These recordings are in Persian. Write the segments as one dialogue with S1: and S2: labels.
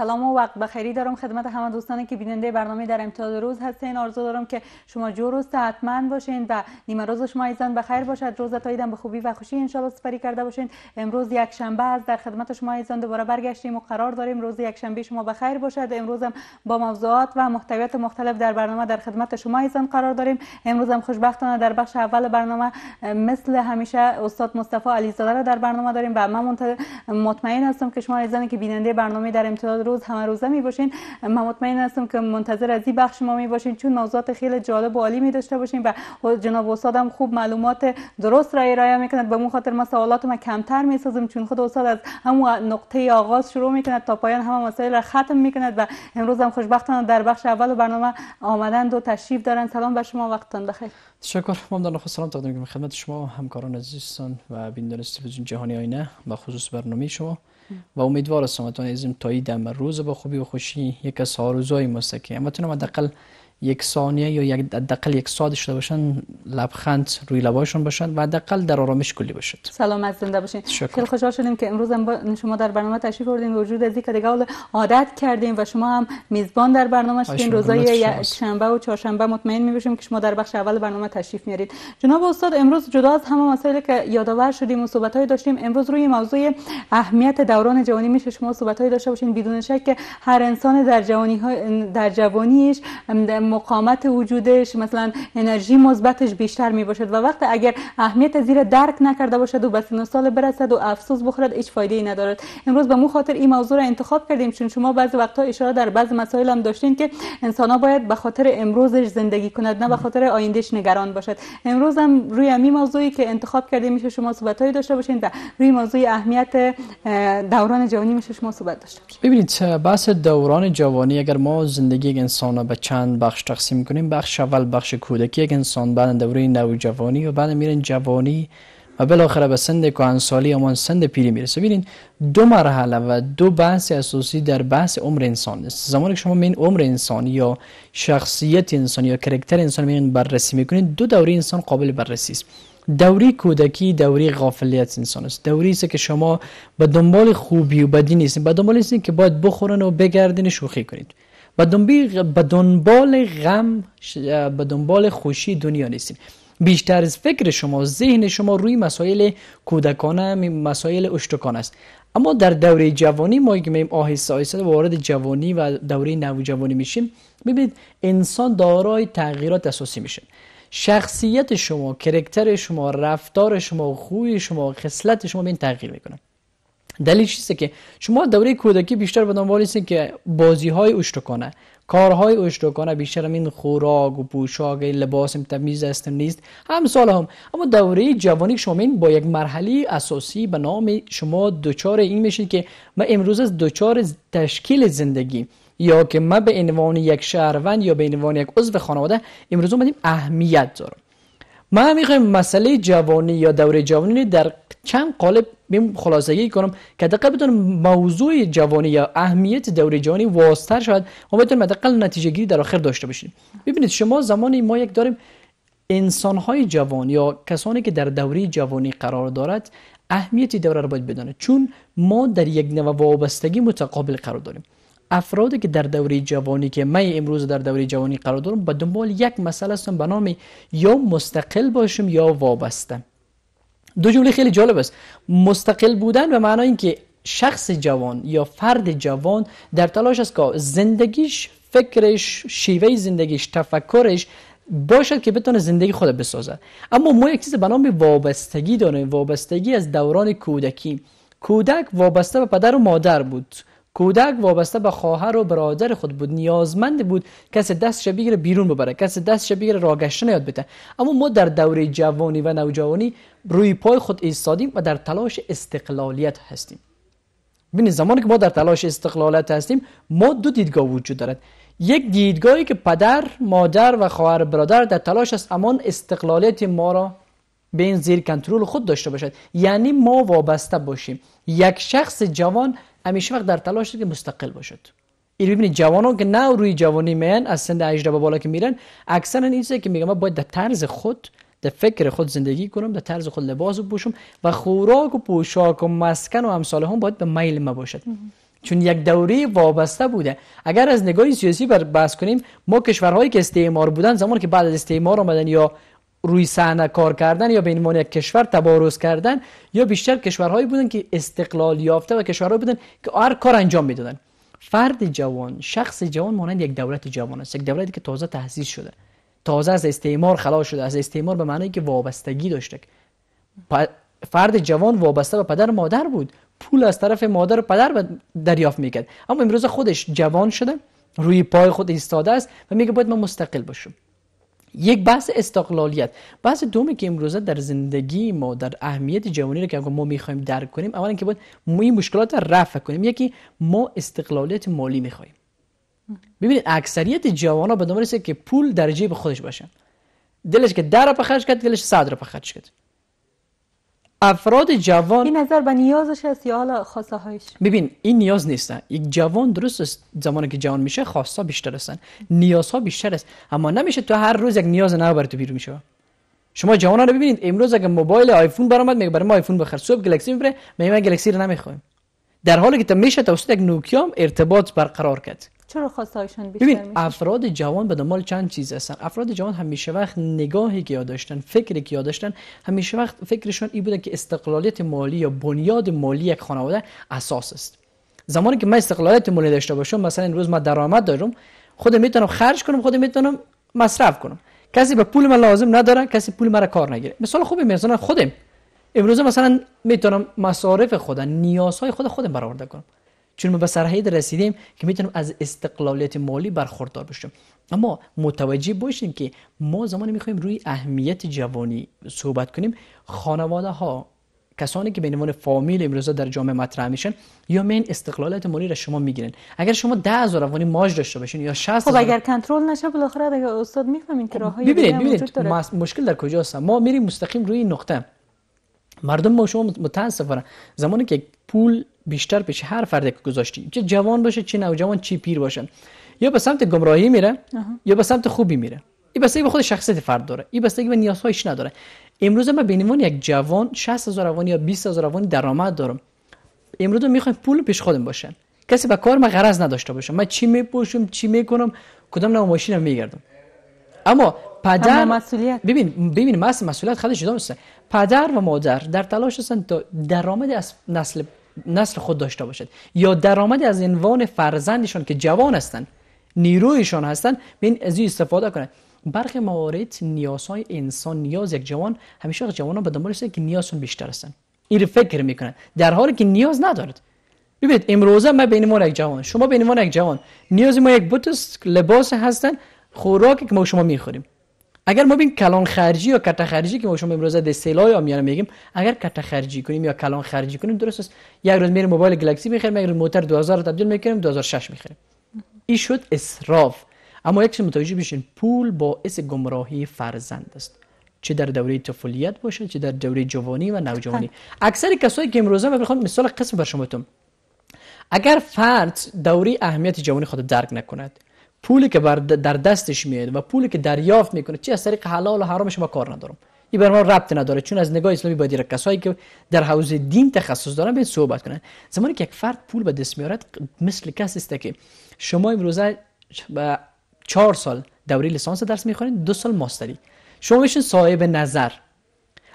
S1: سلام و وقت بخیری دارم خدمت همه دوستانی که بیننده برنامه در امتداد روز هستین آرزو دارم که شما جور روز حتما باشین و نیمه روز شما ایزان بخیر باشد روز تاییدم به خوبی و خوشی انشالله سپری کرده باشین امروز یک شنبه است در خدمت شما ایزان دوباره برگشتیم و قرار داریم روز یک شنبه شما بخیر باشد امروز هم با موضوعات و محتویات مختلف در برنامه در خدمت شما ایزان قرار داریم امروز هم خوشبختانه در بخش اول برنامه مثل همیشه استاد مصطفی علیزاده را در برنامه داریم و من مطمئن هستم که شما ایزان که بیننده برنامه در امتداد امروز همه روزه می باشین من مطمئن هستم که منتظر از این بخش ما می باشین چون موضوعات خیلی جالب و عالی می داشته باشین و جناب استاد هم خوب معلومات درست را ارائه میکند به اون خاطر ما سوالات ما کمتر می سازم چون خود استاد از همون نقطه آغاز شروع می کند تا پایان همه مسائل را ختم کند. و امروز هم خوشبختانه در بخش اول برنامه آمدن دو تشریف دارن سلام به شما وقتتان بخیر
S2: تشکر در نخست خب سلام تقدیم خدمت شما همکاران عزیزتان و بیندان تلویزیون جهانی آینه و خصوص برنامه شما و امیدوار هستم تا این دم روز با خوبی و خوشی یک از روزای مستقیم اما تونم حداقل یک ثانیه یا یک حداقل یک ساعت داشته باشن لبخند روی لبایشون باشن و حداقل در آرامش کلی باشد
S1: سلام زنده باشین خیلی خوشحال شدیم که امروز هم شما در برنامه تشریف آوردین وجود از دیگه دیگه عادت کردیم و شما هم میزبان در برنامه شدین روزای شنبه و چهارشنبه مطمئن میباشیم که شما در بخش اول برنامه تشریف میارید جناب استاد امروز جدا از همه مسائلی که یادآور شدیم و های داشتیم امروز روی موضوع اهمیت دوران جوانی میشه شما های داشته باشین بدون شک که هر انسان در جوانی ها در جوانیش مقامت وجودش مثلا انرژی مثبتش بیشتر می باشد و وقت اگر اهمیت زیر درک نکرده باشد و بس سال برسد و افسوس بخورد هیچ فایده ای ندارد امروز به مو خاطر این موضوع را انتخاب کردیم چون شما بعضی وقتها اشاره در بعض مسائل هم داشتین که انسان ها باید به خاطر امروزش زندگی کند نه به خاطر آیندهش نگران باشد امروز هم روی می موضوعی که انتخاب کردیم میشه شما های داشته باشین و روی موضوع اهمیت دوران جوانی میشه شما صحبت داشته باشین
S2: ببینید بحث دوران جوانی اگر ما زندگی انسان به چند بخش بخش تقسیم بخش اول بخش کودکی یک انسان بعد دوره نوجوانی و بعد میرن جوانی و بالاخره به سند کهنسالی همان سند پیری میرسه ببینید دو مرحله و دو بحث اساسی در بحث عمر انسان است زمانی که شما این عمر انسان یا شخصیت انسان یا کرکتر انسان میرین بررسی میکنین دو دوره انسان قابل بررسی است دوری کودکی دوری غافلیت انسان است دوری است که شما به دنبال خوبی و بدی نیستین به دنبال نیستین که باید بخورن و بگردین شوخی کنید به دنبال غم به دنبال خوشی دنیا نیستیم بیشتر از فکر شما ذهن شما روی مسائل کودکانه مسائل اشتکان است اما در دوره جوانی ما که میم آهسته وارد جوانی و دوره جوانی میشیم ببینید انسان دارای تغییرات اساسی میشه شخصیت شما کرکتر شما رفتار شما خوی شما خصلت شما به تغییر میکنه دلیل چیسته که شما دوره کودکی بیشتر به دنبال که بازی های کنه کارهای کنه بیشتر این خوراک و پوشاک لباس تمیز است نیست هم سال هم اما دوره جوانی شما این با یک مرحله اساسی به نام شما دوچار این میشید که ما امروز از دوچار تشکیل زندگی یا که ما به عنوان یک شهروند یا به عنوان یک عضو خانواده امروز اومدیم اهمیت دارم ما میخوایم مسئله جوانی یا دوره جوانی در چند قالب بیم خلاصگی کنم که دقیقا بتونم موضوع جوانی یا اهمیت دوره جوانی واسطر شود و بتونم حداقل نتیجه گیری در آخر داشته باشیم ببینید شما زمانی ما یک داریم انسان های جوان یا کسانی که در دوره جوانی قرار دارد اهمیت دوره را باید بدانه چون ما در یک نوع وابستگی متقابل قرار داریم افرادی که در دوره جوانی که من امروز در دوره جوانی قرار دارم به دنبال یک مسئله هستم به نام یا مستقل باشم یا وابسته دو جمله خیلی جالب است مستقل بودن به معنای اینکه شخص جوان یا فرد جوان در تلاش است که زندگیش فکرش شیوه زندگیش تفکرش باشد که بتونه زندگی خود بسازد اما ما یک چیز به نام وابستگی داریم وابستگی از دوران کودکی کودک وابسته به پدر و مادر بود کودک وابسته به خواهر و برادر خود بود نیازمند بود کس دستش بگیره بیرون ببره کسی دستش بگیره راگشتن یاد بده اما ما در دوره جوانی و نوجوانی روی پای خود ایستادیم و در تلاش استقلالیت هستیم ببینید زمانی که ما در تلاش استقلالیت هستیم ما دو دیدگاه وجود دارد یک دیدگاهی که پدر مادر و خواهر برادر در تلاش است امان استقلالیت ما را به این زیر کنترل خود داشته باشد یعنی ما وابسته باشیم یک شخص جوان همیشه وقت در تلاش که مستقل باشد این ببینید جوانان که نه روی جوانی میان از سن 18 به بالا که میرن اکثرا این که میگم باید در طرز خود در فکر خود زندگی کنم در طرز خود لباس بپوشم و خوراک و پوشاک و مسکن و امثال هم باید به میل ما باشد چون یک دوره وابسته بوده اگر از نگاه سیاسی بر بحث کنیم ما کشورهایی که استعمار بودن زمان که بعد از استعمار آمدن یا روی صحنه کار کردن یا به عنوان یک کشور تبارز کردن یا بیشتر کشورهایی بودن که استقلال یافته و کشورهایی بودن که هر کار انجام میدادن فرد جوان شخص جوان مانند یک دولت جوان است یک دولتی که تازه تأسیس شده تازه از استعمار خلاص شده از استعمار به معنی که وابستگی داشته فرد جوان وابسته به پدر مادر بود پول از طرف مادر و پدر دریافت میکرد اما امروز خودش جوان شده روی پای خود ایستاده است و میگه باید من مستقل باشم یک بحث استقلالیت بحث دومی که امروزه در زندگی ما در اهمیت جوانی رو که ما میخوایم درک کنیم اولا که باید ما این مشکلات رو رفع کنیم یکی ما استقلالیت مالی میخوایم ببینید اکثریت جوان به دنبال که پول در جیب خودش باشه دلش که در رو پخش کرد دلش صد رو پخش کرد افراد جوان این
S1: نظر به نیازش است یا حالا خواسته هایش
S2: ببین این نیاز نیست یک جوان درست است زمانی که جوان میشه خواسته بیشتر هستن نیازها بیشتر است اما نمیشه تو هر روز یک نیاز نو بر تو بیرون میشه شما جوانان رو ببینید امروز اگه موبایل آیفون برامد میگه برای ما آیفون بخر صبح گلکسی میبره میگه گلکسی رو نمیخویم در حالی که تا میشه توسط یک نوکیام ارتباط برقرار کرد
S1: چرا خواستهایشون بیشتر ببین
S2: افراد جوان به دنبال چند چیز هستن افراد جوان همیشه وقت نگاهی که داشتن فکری که داشتن همیشه وقت فکرشون این بوده که استقلالیت مالی یا بنیاد مالی یک خانواده اساس است زمانی که من استقلالیت مالی داشته باشم مثلا روز من درآمد دارم خودم میتونم خرج کنم خودم میتونم مصرف کنم کسی به پول من لازم نداره کسی پول مرا کار نگیره مثال خوبی مثلا خودم امروز مثلا میتونم مصارف خودم نیازهای خود خودم برآورده کنم چون ما به سرحید رسیدیم که میتونم از استقلالیت مالی برخوردار بشیم اما متوجه باشیم که ما زمانی میخوایم روی اهمیت جوانی صحبت کنیم خانواده ها کسانی که به عنوان فامیل امروز در جامعه مطرح میشن یا من استقلالیت مالی را شما میگیرن اگر شما 10000 افغانی ماج داشته باشین یا 60 خب اگر
S1: کنترل نشه بالاخره استاد میفهمین که راههای ببینید ببینید
S2: مشکل در کجاست ما میریم مستقیم روی نقطه مردم ما شما متاسفانه زمانی که پول بیشتر پیش هر فردی که گذاشتی چه جوان باشه چه نوجوان چه پیر باشه یا به سمت گمراهی میره یا به سمت خوبی میره این بستگی به خود شخصیت فرد داره این بستگی به نیازهایش نداره امروز من به عنوان یک جوان 60 هزار روان یا 20 هزار روان درآمد دارم امروز میخوام پول پیش خودم باشه کسی به کار من غرض نداشته باشه من چی میپوشم چی میکنم کدام نوع ماشینم میگردم اما پدر مسئولیت ببین ببین مسئولیت خودش جدا پدر و مادر در تلاش هستند تا درآمد از نسل نسل خود داشته باشد یا درآمد از عنوان فرزندشان که جوان هستند نیرویشان هستند بین از این استفاده کنند برخی موارد نیازهای انسان نیاز یک جوان همیشه ها به دنبال که نیازشون بیشتر هستند این فکر میکنند در حالی که نیاز ندارد ببینید امروزه من به عنوان یک جوان شما به عنوان یک جوان نیاز ما یک بوتس لباس هستن خوراکی که ما شما میخوریم اگر ما بین کلان خرجی یا کته خرجی که ما شما امروزه در سیلای یا میگیم اگر کته خرجی کنیم یا کلان خرجی کنیم درست است یک روز میره موبایل گلکسی میخریم یک روز موتر 2000 تبدیل میکنیم 2006 میخریم این شد اسراف اما یک چیز متوجه بشین پول باعث گمراهی فرزند است چه در دوره طفولیت باشه چه در دوره جوانی و نوجوانی اکثر کسایی که امروزه من مثال قسم بر شما اگر فرد دوره اهمیت جوانی خود درک نکند پولی که در دستش میاد و پولی که دریافت میکنه چه از طریق حلال و حرامش شما کار ندارم این بر ما ربط نداره چون از نگاه اسلامی باید کسایی که در حوزه دین تخصص دارن به صحبت کنن زمانی که یک فرد پول به دست میارد مثل کسی است که شما امروزه چهار سال دوره لیسانس درس میخوانید دو سال ماستری شما میشین صاحب نظر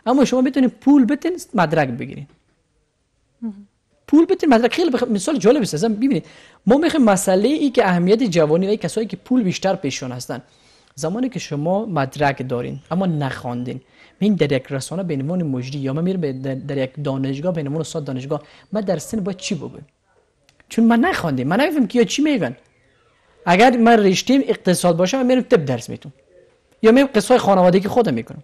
S2: اما شما میتونید پول بتین مدرک بگیرید پول بتونیم مثلا خیلی بخ... مثال جالب است اصلا ببینید ما میخوایم مسئله ای که اهمیت جوانی و کسایی که پول بیشتر پیشون هستن زمانی که شما مدرک دارین اما نخواندین من در یک رسانه به عنوان مجری یا من میرم در یک دانشگاه به عنوان استاد دانشگاه من در سن باید چی بگم چون من نخواندم من نمیفهم که یا چی میگن اگر من رشته اقتصاد باشم من میرم طب درس میتونم یا میرم قصه خانوادگی خودم میکنم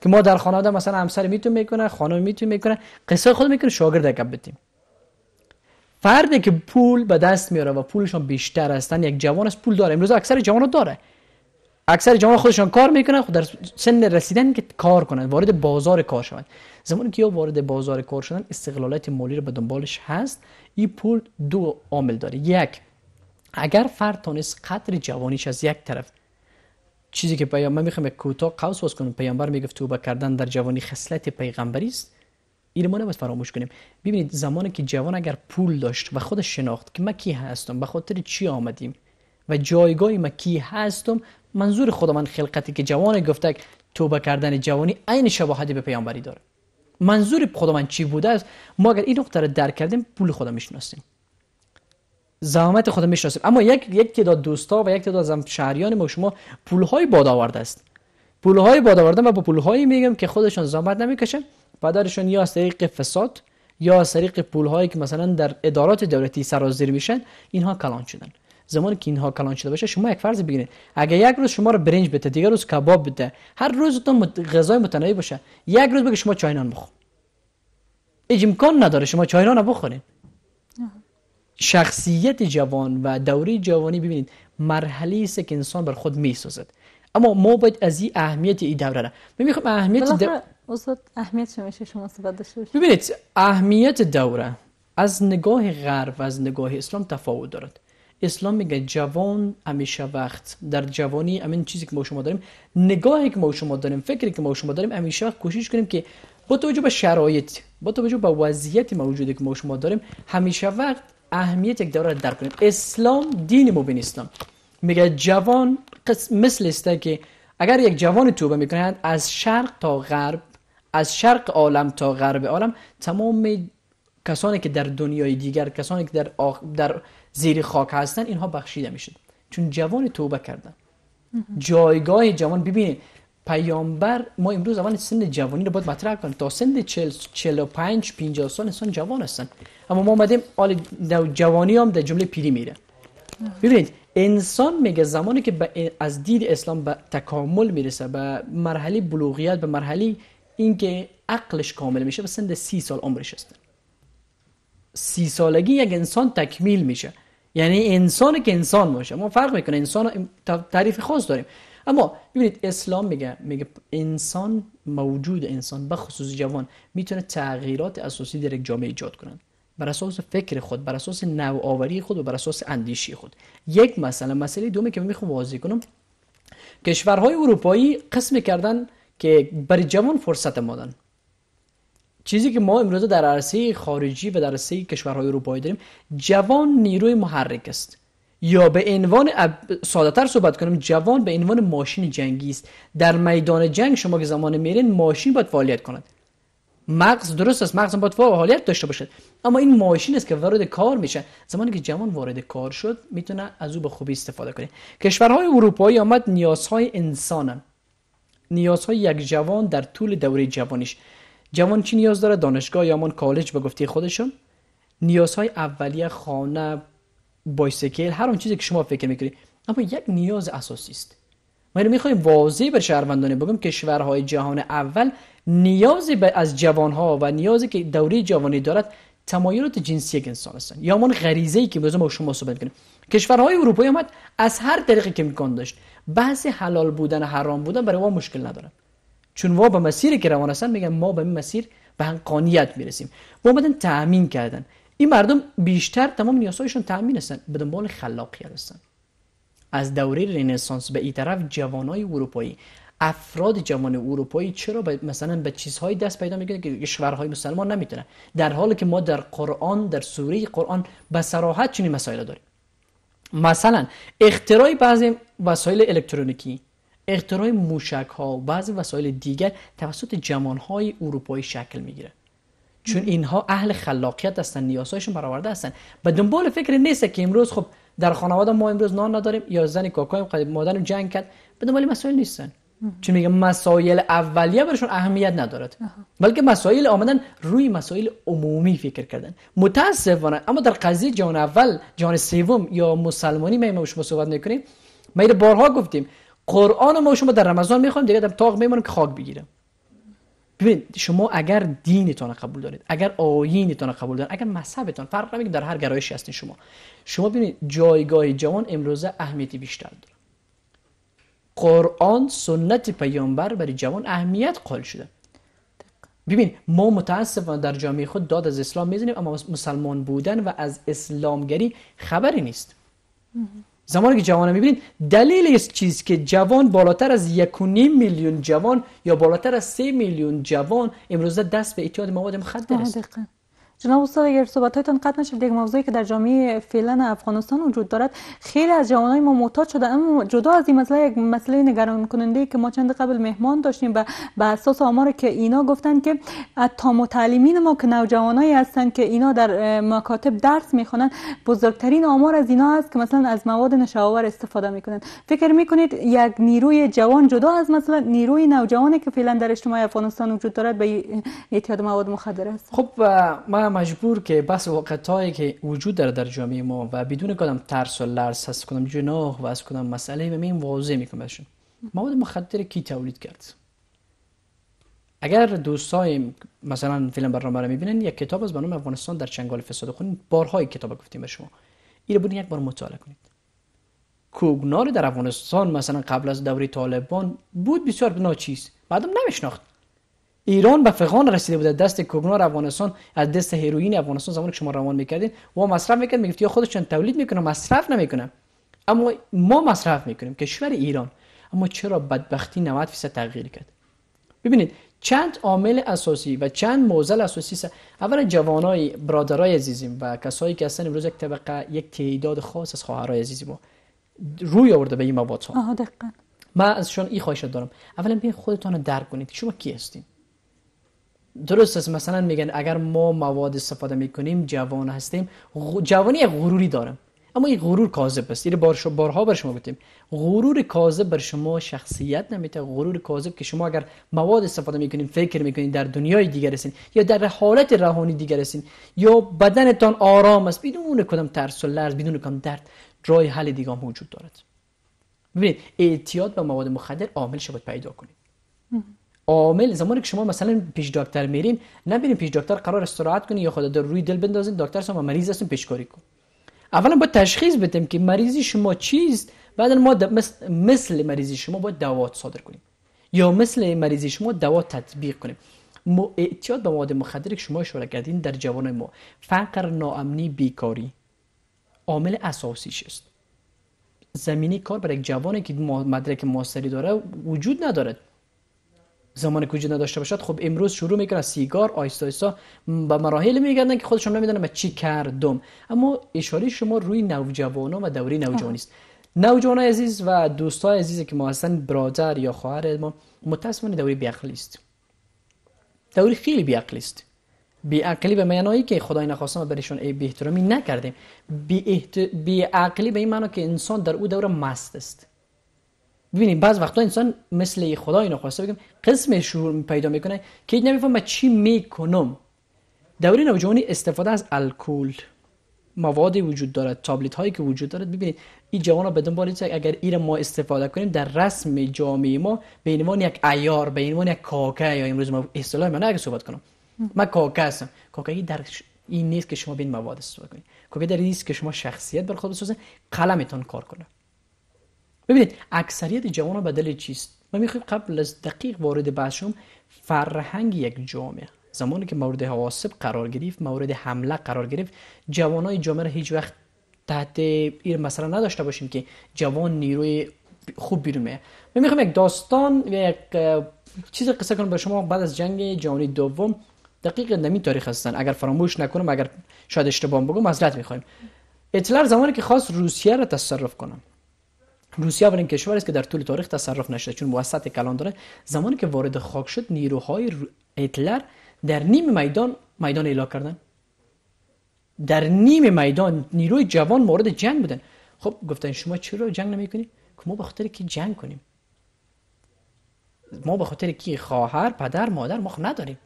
S2: که ما در خانواده مثلا همسر میتون میکنه خانم میتون میکنه قصه خود میکنه شاگرد گپ بتیم فردی که پول به دست میاره و پولشان بیشتر هستن یک جوان است پول داره امروز اکثر جوان داره اکثر جوان خودشان کار میکنن خود خب در سن رسیدن که کار کنن وارد بازار کار شوند زمانی که یا وارد بازار کار شدن استقلالات مالی رو به دنبالش هست این پول دو عامل داره یک اگر فرد تانست قدر جوانیش از یک طرف چیزی که پیامبر میخوام کوتاه قوس باز کنم پیامبر میگفت توبه کردن در جوانی خصلت پیغمبری است این ما نباید فراموش کنیم ببینید زمانی که جوان اگر پول داشت و خودش شناخت که ما کی هستم به خاطر چی آمدیم و جایگاه ما کی هستم منظور خدا من خلقتی که جوان گفته توبه کردن جوانی عین شباهتی به پیامبری داره منظور خدا من چی بوده است ما اگر این نقطه رو درک کردیم پول خدا میشناسیم زحمت خدا میشناسیم اما یک یک تعداد دوستا و یک تعداد شهریان ما شما پولهای باد است های باد و با پولهایی میگم که خودشان زحمت نمیکشن پدرشون یا از طریق فساد یا از طریق هایی که مثلا در ادارات دولتی سرازیر میشن اینها کلان شدن زمانی که اینها کلان شده باشه شما یک فرض بگیرید اگر یک روز شما رو برنج بده دیگر روز کباب بده هر روز تو غذای متنوع باشه یک روز بگه شما چاینان بخور هیچ امکان نداره شما نان بخورین شخصیت جوان و دوری جوانی ببینید مرحله است که انسان بر خود میسازد اما ما باید از این اهمیت این دوره را میخوام اهمیت
S1: استاد اهمیت میشه شما صحبت داشته ببینید
S2: اهمیت دوره از نگاه غرب و از نگاه اسلام تفاوت دارد اسلام میگه جوان همیشه وقت در جوانی همین چیزی که ما شما داریم نگاهی که ما شما داریم فکری که ما شما داریم همیشه کوشش کنیم که با توجه به شرایط با توجه به وضعیت موجودی که ما شما داریم همیشه وقت اهمیت یک دوره درک کنیم اسلام دین مبین اسلام میگه جوان مثل است که اگر یک جوان توبه میکنه از شرق تا غرب از شرق عالم تا غرب عالم تمام کسانی که در دنیای دیگر کسانی که در, زیر خاک هستن اینها بخشیده میشد چون جوان توبه کردن جایگاه جوان ببینید پیامبر ما امروز اول سن جوانی رو باید مطرح کنیم تا سن 40 45 50 سال انسان جوان هستن اما ما اومدیم آل جوانی هم در جمله پیری میره ببینید انسان میگه زمانی که از دید اسلام به تکامل میرسه به مرحله بلوغیت به مرحله اینکه عقلش کامل میشه به سند سی سال عمرش هستن سی سالگی یک انسان تکمیل میشه یعنی انسان که انسان باشه ما فرق میکنه انسان تعریف خاص داریم اما ببینید اسلام میگه میگه انسان موجود انسان به خصوص جوان میتونه تغییرات اساسی در یک جامعه ایجاد کنند بر اساس فکر خود بر اساس نوآوری خود و بر اساس اندیشی خود یک مسئله مسئله دومی که میخوام واضح کنم کشورهای اروپایی قسم کردن که برای جوان فرصت مادن چیزی که ما امروزه در عرصه خارجی و در عرصه کشورهای اروپایی داریم جوان نیروی محرک است یا به عنوان تر صحبت کنیم جوان به عنوان ماشین جنگی است در میدان جنگ شما که زمان میرین ماشین باید فعالیت کند مغز درست است مغز باید فعالیت داشته باشد اما این ماشین است که وارد کار میشه زمانی که جوان وارد کار شد میتونه از او به خوبی استفاده کنه کشورهای اروپایی آمد نیازهای انسانن نیازهای یک جوان در طول دوره جوانیش جوان چی نیاز داره دانشگاه یا من کالج به گفته خودشون نیازهای اولیه خانه بایسکل هر اون چیزی که شما فکر میکنید اما یک نیاز اساسی است ما اینو میخوایم واضح بر شهروندان بگم کشورهای جهان اول به از جوانها و نیازی که دوره جوانی دارد تمایلات جنسی یک انسان است یا من غریزه ای که ما شما صحبت کنیم کشورهای اروپایی آمد از هر طریقی که میکن داشت بحث حلال بودن و حرام بودن برای ما مشکل نداره چون ما به مسیری که روان هستن میگن ما به این مسیر به حقانیت میرسیم و آمدن تأمین کردن این مردم بیشتر تمام نیازهایشون تأمین هستن به دنبال خلاقیت هستن از دوره رنسانس به این طرف جوانای اروپایی افراد جوان اروپایی چرا به مثلا به چیزهای دست پیدا میکنه که کشورهای مسلمان نمیتونن در حالی که ما در قرآن در سوره قرآن به صراحت چنین مسائلی داریم مثلا اختراع بعضی وسایل الکترونیکی اختراع موشک ها و بعضی وسایل دیگر توسط جوان های اروپایی شکل میگیره چون اینها اهل خلاقیت هستن نیازهایشون برآورده هستن به دنبال فکر نیست که امروز خب در خانواده ما امروز نان نداریم یا زن کاکایم قدیم مادرم جنگ کرد به دنبال مسائل نیستن چون میگه مسائل اولیه برشون اهمیت ندارد بلکه مسائل آمدن روی مسائل عمومی فکر کردن متاسفانه اما در قضیه جان اول جان سوم یا مسلمانی ما شما صحبت نکنیم ما بارها گفتیم قرآن ما شما در رمضان میخوایم دیگه در تاق میمونم که خاک بگیره. ببین شما اگر دینتان قبول دارید اگر آیینتان قبول دارید اگر مذهبتان فرق نمیکنه در هر گرایشی هستین شما شما ببینید جایگاه جوان امروزه اهمیتی بیشتر داره قرآن سنت پیامبر برای جوان اهمیت قائل شده ببین ما متاسفانه در جامعه خود داد از اسلام میزنیم اما مسلمان بودن و از اسلامگری خبری نیست زمانی که جوان میبینید دلیل است چیز که جوان بالاتر از یک میلیون جوان یا بالاتر از سه میلیون جوان امروزه دست به اعتیاد مواد مخدر است
S1: جناب استاد اگر هایتان قطع نشد یک موضوعی که در جامعه فعلا افغانستان وجود دارد خیلی از جوانای ما معتاد شده اما جدا از این مسئله یک مسئله نگران کننده که ما چند قبل مهمان داشتیم و به اساس آمار که اینا گفتن که تا متعلمین ما که نوجوانایی هستند که اینا در مکاتب درس میخوانند بزرگترین آمار از اینا است که مثلا از مواد نشاور استفاده میکنند فکر میکنید یک نیروی جوان جدا از مثلا نیروی نوجوانی که فعلا در اجتماع افغانستان وجود دارد به اعتیاد مواد مخدر است خب
S2: ما مجبور که بس هایی که وجود داره در جامعه ما و بدون کدام ترس و لرس هست کدام جناح و از کنم مسئله و این واضح میکنه مواد مخدر کی تولید کرد اگر دوستایم مثلا فیلم برنامه رو میبینن یک کتاب از به افغانستان در چنگال فساد خونین بارهای کتاب گفتیم به شما این بودین یک بار مطالعه کنید کوگنار در افغانستان مثلا قبل از دوره طالبان بود بسیار ناچیز بعدم نمیشناخت ایران به فقان رسیده بود دست کوبنار افغانستان از دست هیروئین افغانستان زمانی که شما روان میکردین و مصرف میکرد میگفت یا خودشون تولید میکنه مصرف نمیکنه اما ما مصرف میکنیم کشور ایران اما چرا بدبختی 90 فیصد تغییر کرد ببینید چند عامل اساسی و چند موزل اساسی است اول جوانای برادرای عزیزیم و کسایی که هستن امروز یک طبقه یک تعداد خاص از خواهرای عزیزیم رو روی آورده به این مواد آها من ازشون این خواهش دارم اولا بیاین خودتان رو درک کنید شما کی هستین درست است مثلا میگن اگر ما مواد استفاده میکنیم جوان هستیم جوانی غروری دارم اما این غرور کاذب است این یعنی بار بارها بر شما گفتیم غرور کاذب بر شما شخصیت نمیده غرور کاذب که شما اگر مواد استفاده میکنید فکر میکنید در دنیای دیگر هستین یا در حالت روحانی دیگر هستین یا بدنتان آرام است بدون کدام ترس و لرز بدون کدام درد جای حل دیگه هم وجود دارد ببینید اعتیاد به مواد مخدر عامل شود پیدا کنید عامل زمانی که شما مثلا پیش دکتر میرین نبینین پیش دکتر قرار استراحت کنی یا خود در روی دل بندازین دکتر شما مریض هستون پیشکاری کن اولا با تشخیص بدیم که مریضی شما چیست بعدا ما مثل, مریضی شما باید دوات صادر کنیم یا مثل مریضی شما دوا تطبیق کنیم اعتیاد به مواد مخدر که شما اشاره کردین در جوان ما فقر ناامنی بیکاری عامل اساسیش است زمینی کار برای یک جوانی که مدرک ماستری داره وجود ندارد زمان کوچی نداشته باشد خب امروز شروع میکنه سیگار آیستا آیستا به مراحل میگردن که خودشون نمیدونن ما چی کردم اما اشاره شما روی نوجوانا و دوری نوجوانی است نوجوان عزیز و دوستای عزیزی که ما هستن برادر یا خواهر ما متاسفانه دوری بیعقلی است دوری خیلی بیعقلی است بیعقلی به معنایی که خدای نخواسته ما برشون بی احترامی نکردیم بی, عقلی به این معنا که انسان در او دوره مست است ببینید بعض وقتا انسان مثل اینو خواسته بگم قسم شعور پیدا میکنه که نمیفهمه چی میکنم دوره نوجوانی استفاده از الکل مواد وجود دارد تابلت هایی که وجود دارد ببینید این جوان ها به دنبال اگر این ما استفاده کنیم در رسم جامعه ما به عنوان یک ایار به عنوان یک کاکه یا امروز ما اصطلاح من اگه صحبت کنم ما کاکه هستم کاکه در این نیست که شما به این مواد استفاده کنید کاکه در این نیست که شما شخصیت بر خود بسازید قلمتان کار کنه ببینید اکثریت جوان به دل چیست من میخوایم قبل از دقیق وارد بحث فرهنگ یک جامعه زمانی که مورد حواسب قرار گرفت مورد حمله قرار گرفت جوانای جامعه هیچ وقت تحت این مثلا نداشته باشیم که جوان نیروی خوب بیرون میاد من میخوام یک داستان و یک چیز قصه کنم به شما بعد از جنگ جهانی دوم دقیق نمی تاریخ هستن اگر فراموش نکنم اگر شاید اشتباه بگم معذرت میخوایم اطلاع زمانی که خواست روسیه را تصرف کنم روسیه اولین کشور است که در طول تاریخ تصرف نشده چون وسط کلان داره زمانی که وارد خاک شد نیروهای هیتلر در نیم میدان میدان ایلا کردن در نیم میدان نیروی جوان مورد جنگ بودن خب گفتن شما چرا جنگ نمیکنی که ما به خاطر که جنگ کنیم ما به خاطر کی خواهر پدر مادر ما خب نداریم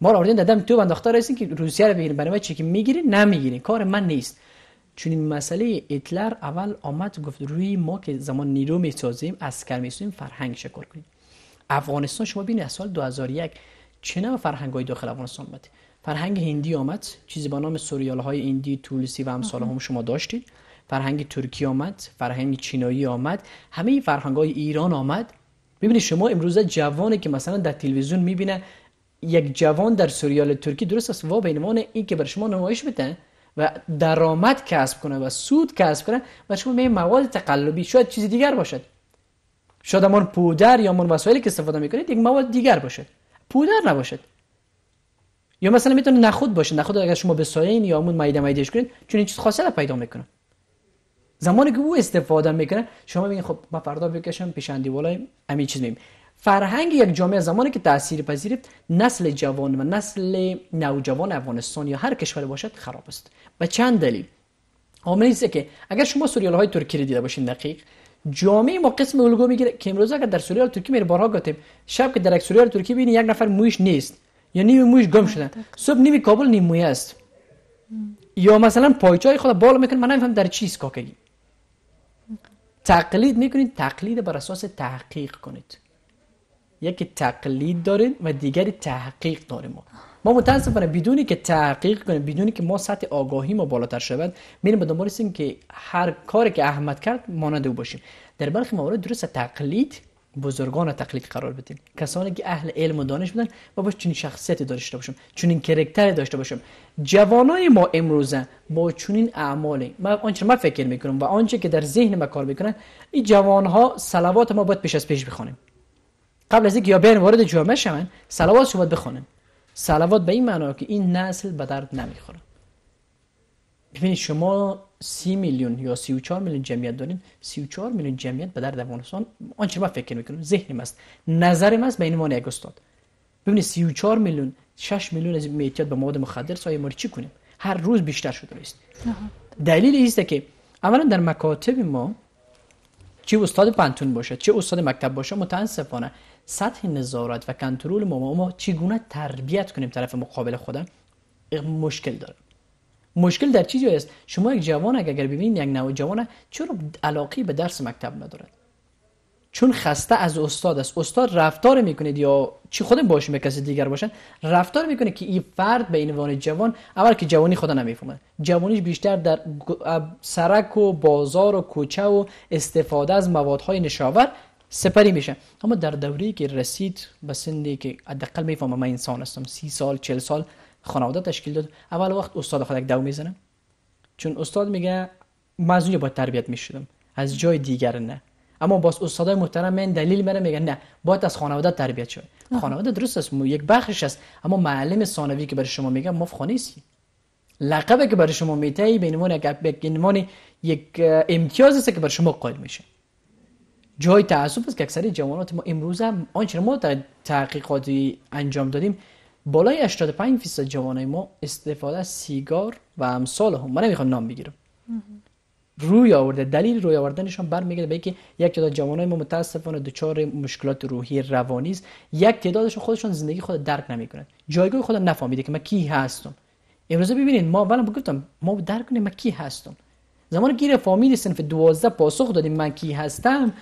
S2: ما را آوردین دادم تو انداخته هستین که روسیه رو بگیریم برای چی که میگیرین نمیگیرین کار من نیست چون این مسئله ایتلر اول آمد گفت روی ما که زمان نیرو میسازیم اسکر میسازیم فرهنگ شکر کنیم افغانستان شما ببینید از سال 2001 چه نوع فرهنگ های داخل افغانستان آمد فرهنگ هندی آمد چیزی با نام سوریال های هندی تولسی و امثال هم شما داشتید فرهنگ ترکی آمد فرهنگ چینایی آمد همه فرهنگ های ایران آمد ببینید شما امروزه جوانی که مثلا در تلویزیون میبینه یک جوان در سریال ترکی درست است و به عنوان این که بر شما نمایش بده و درآمد کسب کنه و سود کسب کنه و شما به مواد تقلبی شاید چیز دیگر باشد شاید همون پودر یا همون وسایلی که استفاده میکنید یک مواد دیگر باشد پودر نباشد یا مثلا میتونه نخود باشه نخود اگر شما به به یا همون میده میدهش کنید چون این چیز رو پیدا میکنه زمانی که او استفاده میکنه شما ببینید خب ما فردا بکشم پیشاندی ولایم همین چیز میم فرهنگ یک جامعه زمانی که تاثیر پذیر نسل جوان و نسل نوجوان افغانستان یا هر کشور باشد خراب است و چند دلیل عامل است که اگر شما سریال های ترکی رو دیده باشین دقیق جامعه ما قسم الگو میگیره که امروز اگر در سریال ترکی میره بارها گفتیم شب که در یک سریال ترکی بینی یک نفر مویش نیست یا نیم مویش گم شده صبح نیم کابل نیم موی است یا مثلا پایچای خود بالا میکنه من نمیفهم در چی تقلید میکنید تقلید بر اساس تحقیق کنید یک تقلید داریم و دیگری تحقیق داریم ما متاسفانه بدونی که تحقیق کنیم بدونی که ما سطح آگاهی ما بالاتر شود میریم به دنبال که هر کاری که احمد کرد مانند او باشیم در برخی موارد درست تقلید بزرگان تقلید قرار بدیم کسانی که اهل علم و دانش بودن و چنین شخصیتی داشته باشیم چنین کرکتری داشته باشم جوانای ما امروزه با چنین اعمالی ما آنچه ما فکر میکنم و آنچه که در ذهن ما کار میکنن این جوانها صلوات ما باید پیش از پیش بخوانیم قبل از اینکه یا بین وارد جامعه شون سلوات شما بخونن سلوات به این معنا که این نسل به درد نمیخوره ببینید شما سی میلیون یا سی و چار میلیون جمعیت دارین سی و چار میلیون جمعیت به درد افغانستان آنچه ما فکر میکنم ذهن است نظر است به این عنوان یک استاد ببینید سی و چار میلیون شش میلیون از میتیات به مواد مخدر سایه ما چی کنیم هر روز بیشتر شده است دلیل است که اولا در مکاتب ما چه استاد پنتون باشه چه استاد مکتب باشه متاسفانه سطح نظارت و کنترل ما ما چگونه تربیت کنیم طرف مقابل خودم مشکل داره مشکل در چی است شما یک جوان اگر ببینید یک جوانه چرا علاقی به درس مکتب ندارد چون خسته از استاد است استاد رفتار میکنید یا چی خودم باشم به کسی دیگر باشن رفتار میکنه که این فرد به عنوان جوان اول که جوانی خدا نمیفهمه جوانیش بیشتر در سرک و بازار و کوچه و استفاده از های نشاور سپری میشه اما در دوره که رسید به سنی که حداقل میفهمم من انسان هستم سی سال چل سال خانواده تشکیل داد اول وقت استاد خودک دو میزنه چون استاد میگه من از اونجا باید تربیت میشدم از جای دیگر نه اما باز استادای محترم من دلیل منه میگه نه باید از خانواده تربیت شد خانواده درست است یک بخش است اما معلم ثانوی که برای شما میگه ما است لقبی که برای شما میتهی به عنوان یک امتیاز است که برای شما قائل میشه جای تعصب است که اکثر جوانات ما امروز هم آنچه ما در تحقیقاتی انجام دادیم بالای 85 فیصد جوانای ما استفاده سیگار و امثال هم من نمیخوام نام بگیرم روی آورده دلیل روی آوردنشان برمیگرده به اینکه یک تعداد جوانای ما متاسفانه دچار مشکلات روحی روانی است یک تعدادشون خودشون زندگی خود درک نمیکنند جایگاه خود نفهمیده که من کی هستم امروزه ببینید ما اولا گفتم ما درک کنیم کی هستم زمان گیر فامیل سنف 12 پاسخ دادیم من کی هستم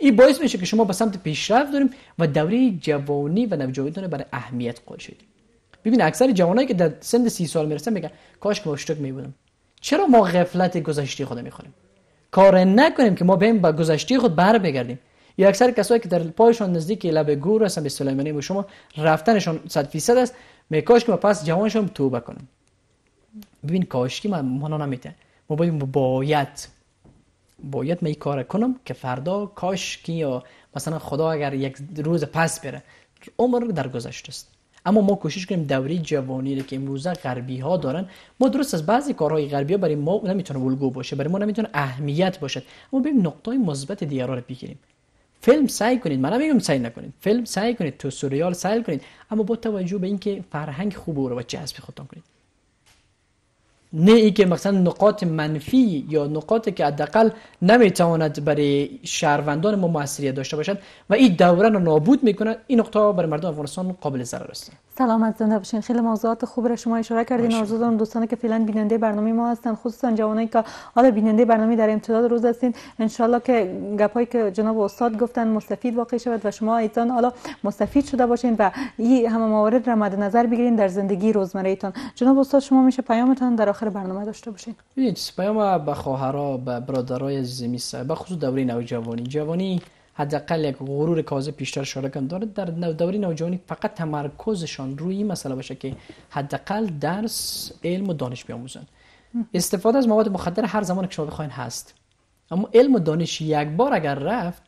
S2: این باعث میشه که شما به سمت پیشرفت داریم و دوره جوانی و نوجوانیتون برای اهمیت قائل شید ببین اکثر جوانایی که در سن سی سال میرسن میگن کاش که مشتک میبودم چرا ما غفلت گذشته خود میخوریم کار نکنیم که ما بیم با گذشته خود بر بگردیم یا اکثر کسایی که در پایشان نزدیک لب گور هستن به سلیمانی و شما رفتنشان 100 درصد است کاش که ما پس جوانشون توبه کنیم ببین کاشکی من نمیته ما باید باید می کار کنم که فردا کاش که یا مثلا خدا اگر یک روز پس بره عمر در گذشت است اما ما کوشش کنیم دوری جوانی که امروزه غربی ها دارن ما درست از بعضی کارهای غربی ها برای ما نمیتونه ولگو باشه برای ما نمیتونه اهمیت باشد اما بریم نقطه مثبت دیگرا رو بگیریم فیلم سعی کنید من نمیگم سعی نکنید فیلم سعی کنید تو سریال سعی کنید اما با توجه به اینکه فرهنگ خوب رو و جذب کنید نه ای که مثلا نقاط منفی یا نقاطی که حداقل نمیتواند برای شهروندان ما موثریت داشته باشد و این دوران رو نابود میکند این نقطه برای مردم افغانستان قابل ضرر است
S1: سلامت زنده باشین خیلی موضوعات خوب را شما اشاره کردین آرزو دارم دوستانی که فعلا بیننده برنامه ما هستن خصوصا جوانایی که حالا بیننده برنامه در امتداد روز هستین ان که گپایی که جناب استاد گفتن مستفید واقع شود و شما ایتان حالا مستفید شده باشین و این همه موارد را مد نظر بگیرین در زندگی روزمره ایتان جناب استاد شما میشه پیامتان در آخر برنامه داشته باشین
S2: پیام به خواهرها به برادرای زمین به خصوص دوره نوجوانی جوانی حداقل یک غرور کازه بیشتر اشاره کنم. دارد در دوره نوجوانی فقط تمرکزشان روی این مسئله باشه که حداقل درس علم و دانش بیاموزن استفاده از مواد مخدر هر زمان که شما بخواین هست اما علم و دانش یک بار اگر رفت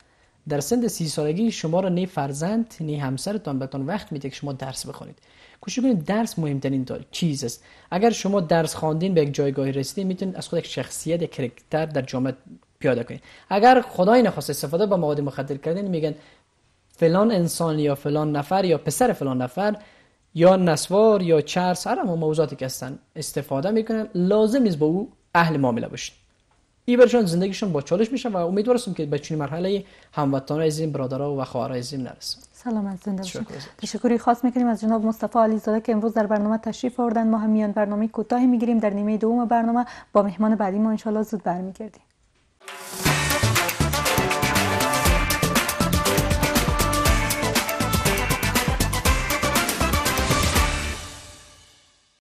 S2: در سن سی سالگی شما را نه فرزند نه همسرتان بهتان وقت میده که شما درس بخونید کوشش کنید درس مهمترین چیز است اگر شما درس خواندین به یک جایگاهی رسیدین میتونید از خود یک شخصیت کرکتر در جامعه پیاده کنید اگر خدای نخواست استفاده با مواد مخدر کردین میگن فلان انسان یا فلان نفر یا پسر فلان نفر یا نسوار یا چرس هر اما موضوعاتی که هستن استفاده میکنن لازم نیست با او اهل معامله باشین ایبرشون برشان زندگیشون با چالش میشن و امیدوارم که به چنین مرحله هموطنان زیم برادرها و خواهرای نرسن نرسیم
S1: سلام زنده باشید تشکری خاص میکنیم از جناب مصطفی علی زاده که امروز در برنامه تشریف آوردن ما هم میان برنامه کوتاهی میگیریم در نیمه دوم برنامه با مهمان بعدی ما ان زود برمیگردیم Thank you.